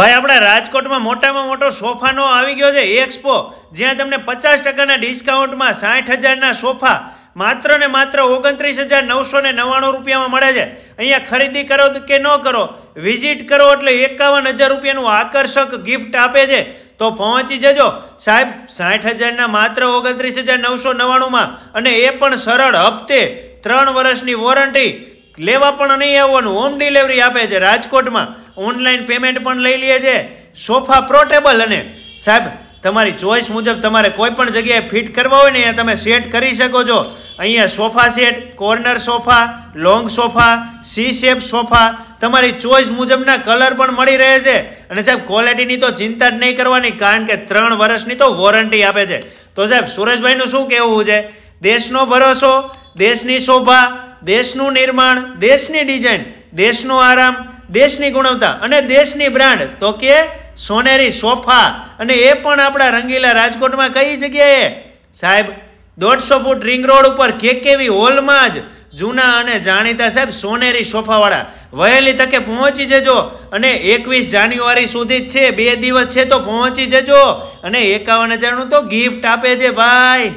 ભાઈ આપણા રાજકોટમાં મોટામાં મોટો સોફાનો આવી ગયો છે એક્સપો જ્યાં તમને પચાસ ટકાના ડિસ્કાઉન્ટમાં સાઠ હજારના સોફા માત્ર ને માત્ર ઓગણત્રીસ હજાર નવસો ને નવ્વાણું રૂપિયામાં મળે છે અહીંયા ખરીદી કરો કે ન કરો વિઝિટ કરો એટલે એકાવન હજાર રૂપિયાનું આકર્ષક ગિફ્ટ આપે છે તો પહોંચી જજો સાહેબ સાઠ હજારના માત્ર ઓગણત્રીસ હજાર નવસો નવ્વાણુંમાં અને એ પણ સરળ હપ્તે ત્રણ વર્ષની વોરંટી લેવા પણ નહીં આવવાનું હોમ ડિલિવરી આપે છે રાજકોટમાં ઓનલાઈન પેમેન્ટ પણ લઈ લે છે સોફા પ્રોટેબલ અને સાહેબ તમારી ચોઈસ મુજબ તમારે કોઈ પણ જગ્યાએ ફિટ કરવા હોય ને અહીંયા તમે સેટ કરી શકો છો અહીંયા sofa set corner sofa long sofa C shape sofa તમારી ચોઈસ મુજબના કલર પણ મળી રહે છે અને સાહેબ ક્વોલિટીની તો ચિંતા જ નહીં કરવાની કારણ કે ત્રણ વર્ષની તો વોરંટી આપે છે તો સાહેબ સુરેશભાઈનું શું કહેવું છે દેશનો ભરોસો દેશની શોભા દેશનું નિર્માણ દેશની ડિઝાઇન દેશનો આરામ દેશની ગુણવત્તા અને દેશની બ્રાન્ડ તો કે સોનેરી સોફા અને એ પણ આપણા રંગીલા રાજકોટમાં કઈ જગ્યાએ સાહેબ દોઢસો ફૂટ રિંગ રોડ ઉપર કે કેવી હોલમાં જ જૂના અને જાણીતા સાહેબ સોનેરી સોફાવાળા વહેલી તકે પહોંચી જજો અને એકવીસ જાન્યુઆરી સુધી જ છે બે દિવસ છે તો પહોંચી જજો અને એકાવન હજારનું તો ગિફ્ટ આપે છે ભાઈ